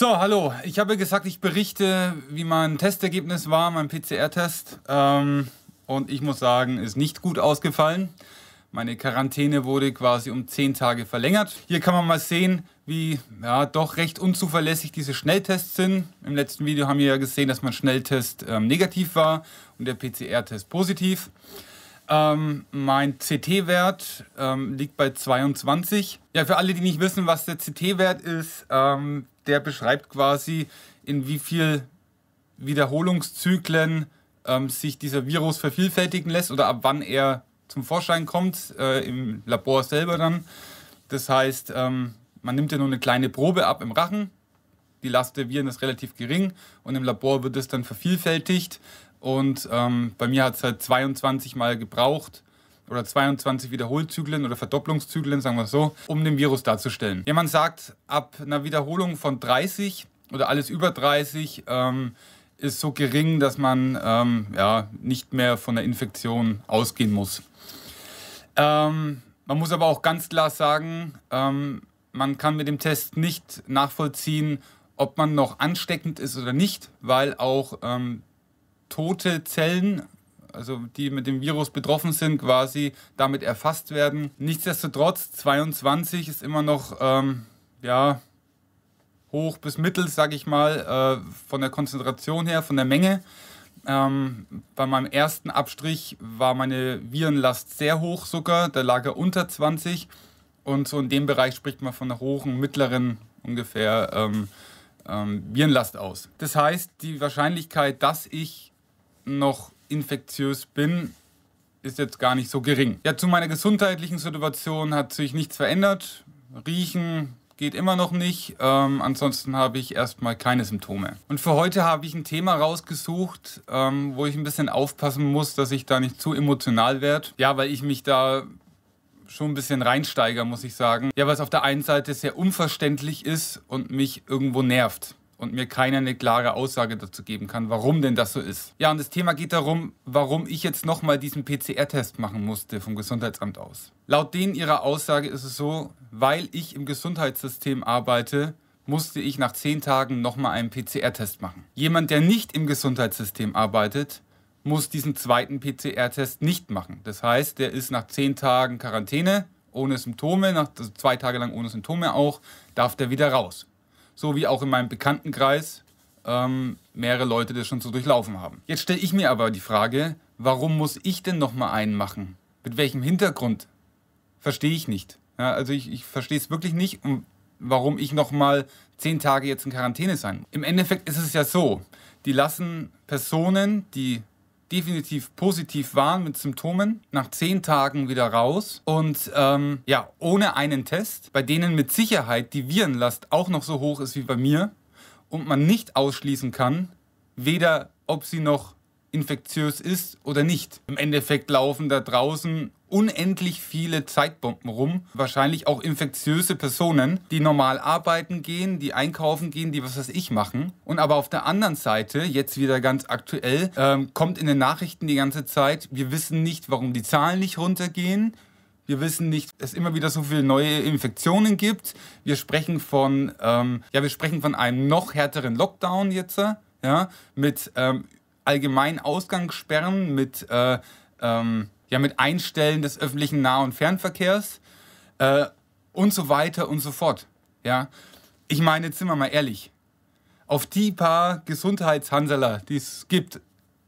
So, hallo. Ich habe gesagt, ich berichte, wie mein Testergebnis war, mein PCR-Test. Ähm, und ich muss sagen, ist nicht gut ausgefallen. Meine Quarantäne wurde quasi um 10 Tage verlängert. Hier kann man mal sehen, wie ja, doch recht unzuverlässig diese Schnelltests sind. Im letzten Video haben wir ja gesehen, dass mein Schnelltest ähm, negativ war und der PCR-Test positiv. Ähm, mein CT-Wert ähm, liegt bei 22. Ja, für alle, die nicht wissen, was der CT-Wert ist, ähm, der beschreibt quasi, in wie viel Wiederholungszyklen ähm, sich dieser Virus vervielfältigen lässt oder ab wann er zum Vorschein kommt, äh, im Labor selber dann. Das heißt, ähm, man nimmt ja nur eine kleine Probe ab im Rachen. Die Last der Viren ist relativ gering und im Labor wird es dann vervielfältigt. Und ähm, bei mir hat es halt 22 Mal gebraucht, oder 22 Wiederholzyklen oder Verdopplungszyklen, sagen wir es so, um den Virus darzustellen. Ja, man sagt, ab einer Wiederholung von 30 oder alles über 30 ähm, ist so gering, dass man ähm, ja, nicht mehr von der Infektion ausgehen muss. Ähm, man muss aber auch ganz klar sagen, ähm, man kann mit dem Test nicht nachvollziehen, ob man noch ansteckend ist oder nicht, weil auch ähm, tote Zellen also die mit dem Virus betroffen sind, quasi damit erfasst werden. Nichtsdestotrotz, 22 ist immer noch, ähm, ja, hoch bis mittel, sage ich mal, äh, von der Konzentration her, von der Menge. Ähm, bei meinem ersten Abstrich war meine Virenlast sehr hoch sogar, da lag er unter 20 und so in dem Bereich spricht man von einer hohen, mittleren ungefähr ähm, ähm, Virenlast aus. Das heißt, die Wahrscheinlichkeit, dass ich noch infektiös bin, ist jetzt gar nicht so gering. Ja, zu meiner gesundheitlichen Situation hat sich nichts verändert. Riechen geht immer noch nicht. Ähm, ansonsten habe ich erstmal keine Symptome. Und für heute habe ich ein Thema rausgesucht, ähm, wo ich ein bisschen aufpassen muss, dass ich da nicht zu emotional werde. Ja, weil ich mich da schon ein bisschen reinsteiger, muss ich sagen. Ja, was auf der einen Seite sehr unverständlich ist und mich irgendwo nervt und mir keiner eine klare Aussage dazu geben kann, warum denn das so ist. Ja, und das Thema geht darum, warum ich jetzt nochmal diesen PCR-Test machen musste vom Gesundheitsamt aus. Laut denen ihrer Aussage ist es so, weil ich im Gesundheitssystem arbeite, musste ich nach zehn Tagen nochmal einen PCR-Test machen. Jemand, der nicht im Gesundheitssystem arbeitet, muss diesen zweiten PCR-Test nicht machen. Das heißt, der ist nach zehn Tagen Quarantäne ohne Symptome, nach, also zwei Tage lang ohne Symptome auch, darf der wieder raus so wie auch in meinem Bekanntenkreis ähm, mehrere Leute das schon so durchlaufen haben. Jetzt stelle ich mir aber die Frage, warum muss ich denn nochmal einen machen? Mit welchem Hintergrund? Verstehe ich nicht. Ja, also ich, ich verstehe es wirklich nicht, warum ich nochmal zehn Tage jetzt in Quarantäne sein muss. Im Endeffekt ist es ja so, die lassen Personen, die definitiv positiv waren mit Symptomen, nach zehn Tagen wieder raus und ähm, ja, ohne einen Test, bei denen mit Sicherheit die Virenlast auch noch so hoch ist wie bei mir und man nicht ausschließen kann, weder ob sie noch infektiös ist oder nicht. Im Endeffekt laufen da draußen unendlich viele Zeitbomben rum, wahrscheinlich auch infektiöse Personen, die normal arbeiten gehen, die einkaufen gehen, die was weiß ich machen. Und aber auf der anderen Seite, jetzt wieder ganz aktuell, ähm, kommt in den Nachrichten die ganze Zeit, wir wissen nicht, warum die Zahlen nicht runtergehen. Wir wissen nicht, dass es immer wieder so viele neue Infektionen gibt. Wir sprechen von, ähm, ja, wir sprechen von einem noch härteren Lockdown jetzt, ja, mit ähm, allgemeinen Ausgangssperren, mit, äh, ähm, ja, mit Einstellen des öffentlichen Nah- und Fernverkehrs äh, und so weiter und so fort. Ja? Ich meine, jetzt sind wir mal ehrlich, auf die paar Gesundheitshanseler, die es gibt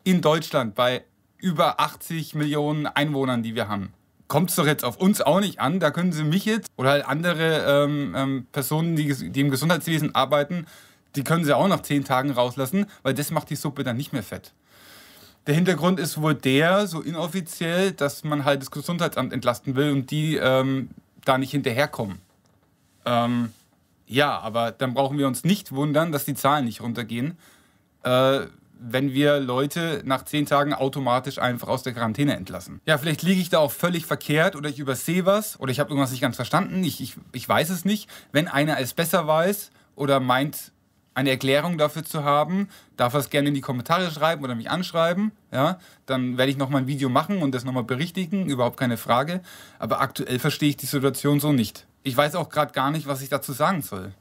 in Deutschland bei über 80 Millionen Einwohnern, die wir haben, kommt es doch jetzt auf uns auch nicht an. Da können Sie mich jetzt oder halt andere ähm, ähm, Personen, die, die im Gesundheitswesen arbeiten, die können sie auch nach zehn Tagen rauslassen, weil das macht die Suppe dann nicht mehr fett. Der Hintergrund ist wohl der, so inoffiziell, dass man halt das Gesundheitsamt entlasten will und die ähm, da nicht hinterherkommen. Ähm, ja, aber dann brauchen wir uns nicht wundern, dass die Zahlen nicht runtergehen, äh, wenn wir Leute nach zehn Tagen automatisch einfach aus der Quarantäne entlassen. Ja, vielleicht liege ich da auch völlig verkehrt oder ich übersehe was oder ich habe irgendwas nicht ganz verstanden. Ich, ich, ich weiß es nicht. Wenn einer es besser weiß oder meint, eine Erklärung dafür zu haben, darf er es gerne in die Kommentare schreiben oder mich anschreiben. Ja, dann werde ich nochmal ein Video machen und das nochmal berichtigen, überhaupt keine Frage. Aber aktuell verstehe ich die Situation so nicht. Ich weiß auch gerade gar nicht, was ich dazu sagen soll.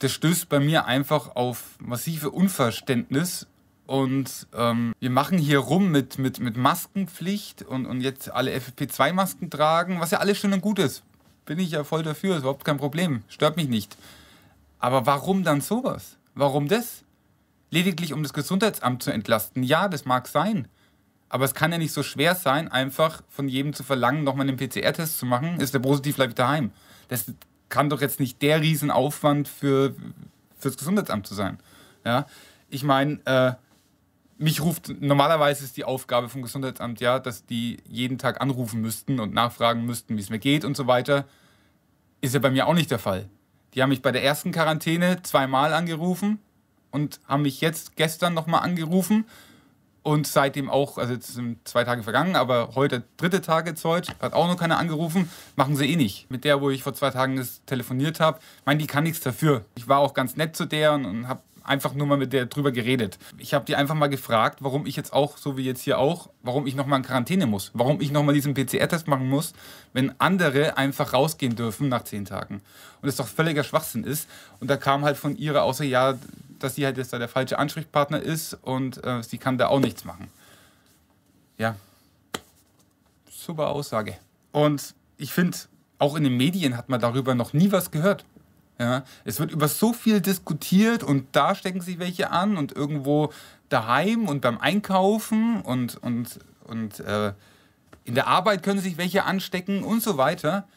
Das stößt bei mir einfach auf massive Unverständnis. Und ähm, wir machen hier rum mit, mit, mit Maskenpflicht und, und jetzt alle FFP2-Masken tragen, was ja alles schön und gut ist. Bin ich ja voll dafür, ist überhaupt kein Problem, stört mich nicht. Aber warum dann sowas? Warum das? Lediglich um das Gesundheitsamt zu entlasten. Ja, das mag sein. Aber es kann ja nicht so schwer sein, einfach von jedem zu verlangen, nochmal einen PCR-Test zu machen. Ist der positiv, bleibe ich daheim. Das kann doch jetzt nicht der Riesenaufwand für, das Gesundheitsamt zu sein. Ja? Ich meine, äh, mich ruft, normalerweise ist die Aufgabe vom Gesundheitsamt ja, dass die jeden Tag anrufen müssten und nachfragen müssten, wie es mir geht und so weiter. Ist ja bei mir auch nicht der Fall. Die haben mich bei der ersten Quarantäne zweimal angerufen und haben mich jetzt gestern nochmal angerufen und seitdem auch, also jetzt sind zwei Tage vergangen, aber heute dritte Tage jetzt heute, hat auch noch keiner angerufen, machen sie eh nicht. Mit der, wo ich vor zwei Tagen das telefoniert habe, meine, die kann nichts dafür. Ich war auch ganz nett zu der und, und habe einfach nur mal mit der drüber geredet. Ich habe die einfach mal gefragt, warum ich jetzt auch, so wie jetzt hier auch, warum ich nochmal in Quarantäne muss, warum ich nochmal diesen PCR-Test machen muss, wenn andere einfach rausgehen dürfen nach zehn Tagen. Und das doch völliger Schwachsinn ist. Und da kam halt von ihrer außer, ja, dass sie halt jetzt da der falsche Ansprechpartner ist und äh, sie kann da auch nichts machen. Ja. Super Aussage. Und ich finde, auch in den Medien hat man darüber noch nie was gehört. Ja, es wird über so viel diskutiert und da stecken sich welche an und irgendwo daheim und beim Einkaufen und, und, und äh, in der Arbeit können sich welche anstecken und so weiter.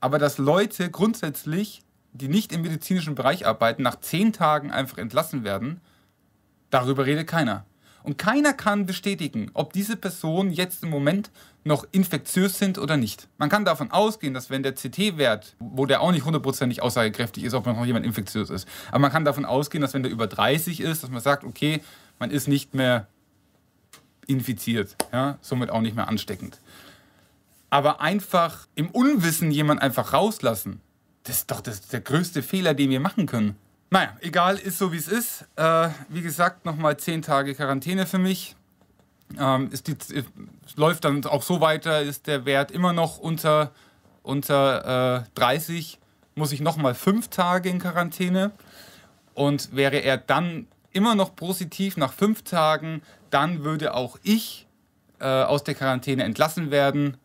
Aber dass Leute grundsätzlich, die nicht im medizinischen Bereich arbeiten, nach zehn Tagen einfach entlassen werden, darüber redet keiner. Und keiner kann bestätigen, ob diese Personen jetzt im Moment noch infektiös sind oder nicht. Man kann davon ausgehen, dass wenn der CT-Wert, wo der auch nicht hundertprozentig aussagekräftig ist, ob noch jemand infektiös ist, aber man kann davon ausgehen, dass wenn der über 30 ist, dass man sagt, okay, man ist nicht mehr infiziert, ja, somit auch nicht mehr ansteckend. Aber einfach im Unwissen jemand einfach rauslassen, das ist doch das, der größte Fehler, den wir machen können. Naja, egal, ist so wie es ist. Äh, wie gesagt, nochmal 10 Tage Quarantäne für mich. Ähm, ist die, äh, läuft dann auch so weiter, ist der Wert immer noch unter, unter äh, 30, muss ich nochmal 5 Tage in Quarantäne. Und wäre er dann immer noch positiv nach 5 Tagen, dann würde auch ich äh, aus der Quarantäne entlassen werden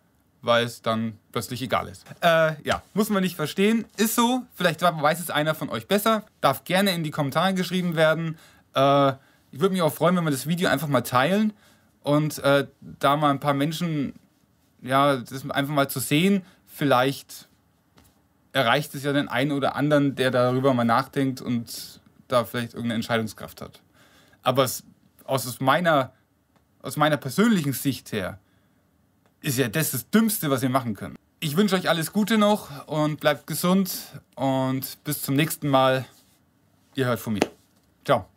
weil es dann plötzlich egal ist. Äh, ja, muss man nicht verstehen. Ist so. Vielleicht weiß es einer von euch besser. Darf gerne in die Kommentare geschrieben werden. Äh, ich würde mich auch freuen, wenn wir das Video einfach mal teilen und äh, da mal ein paar Menschen, ja, das einfach mal zu sehen. Vielleicht erreicht es ja den einen oder anderen, der darüber mal nachdenkt und da vielleicht irgendeine Entscheidungskraft hat. Aber es, aus meiner, aus meiner persönlichen Sicht her ist ja das das Dümmste, was ihr machen könnt. Ich wünsche euch alles Gute noch und bleibt gesund und bis zum nächsten Mal. Ihr hört von mir. Ciao.